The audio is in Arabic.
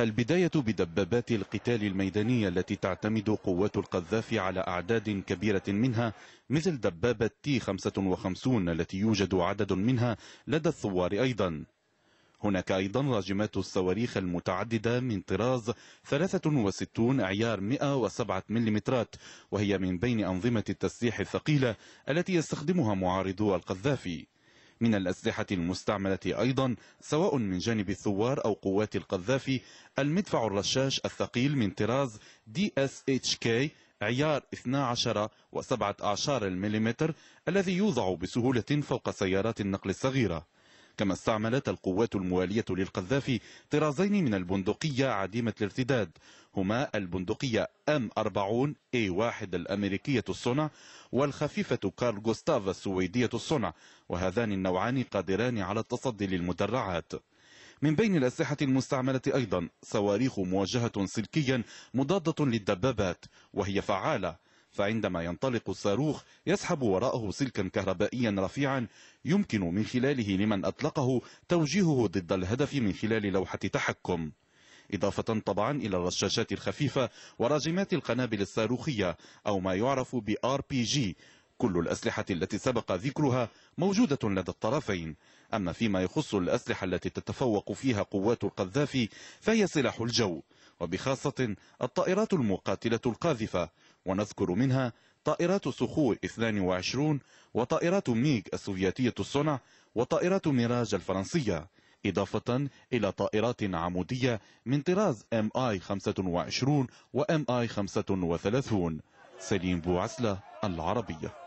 البداية بدبابات القتال الميدانية التي تعتمد قوات القذافي على أعداد كبيرة منها مثل دبابة تي 55 التي يوجد عدد منها لدى الثوار أيضا هناك أيضا راجمات الصواريخ المتعددة من طراز 63 عيار 107 مليمترات وهي من بين أنظمة التسليح الثقيلة التي يستخدمها معارضو القذافي من الأسلحة المستعملة أيضا سواء من جانب الثوار أو قوات القذافي المدفع الرشاش الثقيل من طراز دي اس اتش كي عيار 12 و 17 المليمتر الذي يوضع بسهولة فوق سيارات النقل الصغيرة كما استعملت القوات الموالية للقذافي طرازين من البندقية عديمة الارتداد هما البندقية ام 40 اي واحد الامريكية الصنع والخفيفة كارل جوستاف السويدية الصنع وهذان النوعان قادران على التصدي للمدرعات من بين الأسلحة المستعملة أيضا صواريخ مواجهة سلكيا مضادة للدبابات وهي فعالة فعندما ينطلق الصاروخ يسحب وراءه سلكا كهربائيا رفيعا يمكن من خلاله لمن أطلقه توجيهه ضد الهدف من خلال لوحة تحكم إضافة طبعا إلى الرشاشات الخفيفة وراجمات القنابل الصاروخية أو ما يعرف ب RPG كل الأسلحة التي سبق ذكرها موجودة لدى الطرفين أما فيما يخص الأسلحة التي تتفوق فيها قوات القذافي فهي سلاح الجو وبخاصة الطائرات المقاتلة القاذفة ونذكر منها طائرات سخوي 22 وطائرات ميغ السوفيتية الصنع وطائرات ميراج الفرنسية إضافة إلى طائرات عمودية من طراز ام اي 25 وام اي 35 سليم بوعسلة العربية